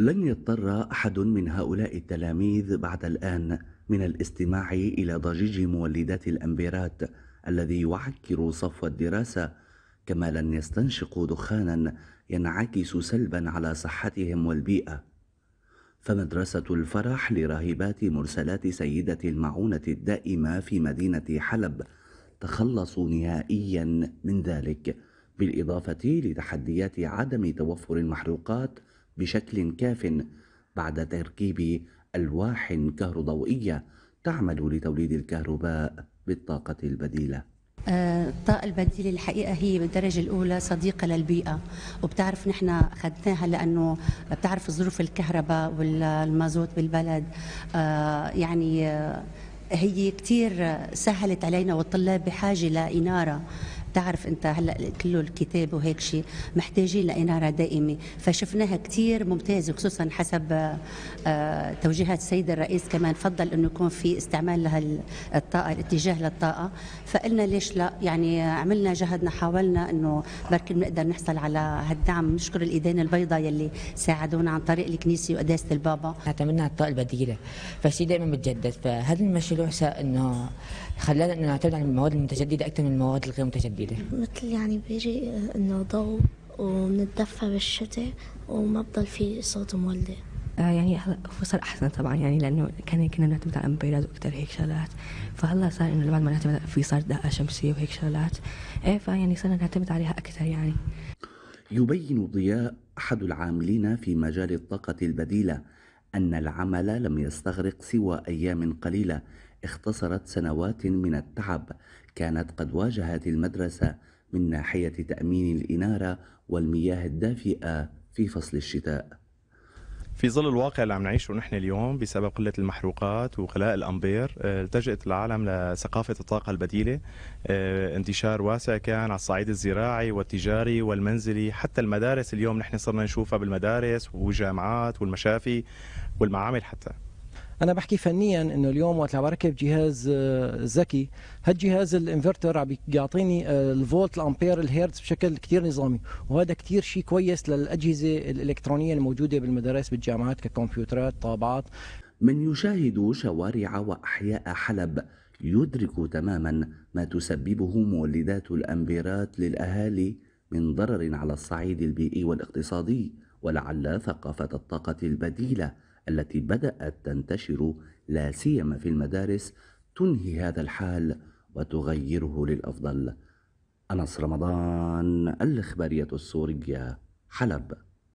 لن يضطر أحد من هؤلاء التلاميذ بعد الآن من الاستماع إلى ضجيج مولدات الأمبيرات الذي يعكر صفو الدراسة كما لن يستنشقوا دخانا ينعكس سلبا على صحتهم والبيئة فمدرسة الفرح لراهبات مرسلات سيدة المعونة الدائمة في مدينة حلب تخلصوا نهائيا من ذلك بالإضافة لتحديات عدم توفر المحروقات بشكل كاف بعد تركيب ألواح كهروضوئية تعمل لتوليد الكهرباء بالطاقة البديلة آه، الطاقة البديلة الحقيقة هي بالدرجة الأولى صديقة للبيئة وبتعرف نحن أخذناها لأنه بتعرف ظروف الكهرباء والمازوت بالبلد آه، يعني آه، هي كتير سهلت علينا والطلاب بحاجة لإنارة تعرف انت هلا قلت له الكتاب وهيك شيء محتاجين لاناره دائمه فشفناها كثير ممتازه خصوصا حسب آه، توجيهات السيد الرئيس كمان فضل انه يكون في استعمال لهالطاقه الاتجاه للطاقه فقلنا ليش لا يعني عملنا جهدنا حاولنا انه بركي بنقدر نحصل على هالدعم نشكر الايدين البيضاء يلي ساعدونا عن طريق الكنيسه وقداسه البابا اعتمدنا على الطاقه البديله فشيء دائما بتجدد فهذا المشروع انه خلانا انه نعتمد على المواد المتجدده اكثر من المواد الغير متجدده تحبي مثل يعني بيجي آه، انه ضوء وبنتدفى بالشتاء وما بضل في صوت مولع آه، يعني هو صار احسن طبعا يعني لانه كان كنا نعتمد على امبيرات واكثر هيك شغلات فهلا صار انه بعد ما نعتمد في صار دقه شمسيه وهيك شغلات ايه فيعني صرنا نعتمد عليها اكثر يعني يبين ضياء احد العاملين في مجال الطاقه البديله ان العمل لم يستغرق سوى ايام قليله اختصرت سنوات من التعب كانت قد واجهت المدرسة من ناحية تأمين الإنارة والمياه الدافئة في فصل الشتاء في ظل الواقع اللي عم نعيشه نحن اليوم بسبب قلة المحروقات وغلاء الأمبير آه، التجأت العالم لثقافة الطاقة البديلة آه، انتشار واسع كان على الصعيد الزراعي والتجاري والمنزلي حتى المدارس اليوم نحن صرنا نشوفها بالمدارس والجامعات والمشافي والمعامل حتى انا بحكي فنيا انه اليوم وقت عم بركب جهاز آه، ذكي هالجهاز الانفرتر عم بيعطيني آه، الفولت الامبير الهيرتز بشكل كثير نظامي وهذا كثير شيء كويس للاجهزه الالكترونيه الموجوده بالمدارس بالجامعات ككمبيوترات طابعات من يشاهد شوارع واحياء حلب يدرك تماما ما تسببه مولدات الامبيرات للاهالي من ضرر على الصعيد البيئي والاقتصادي ولعل ثقافه الطاقه البديله التي بدأت تنتشر لا سيما في المدارس تنهي هذا الحال وتغيره للأفضل أنس رمضان الإخبارية السورية حلب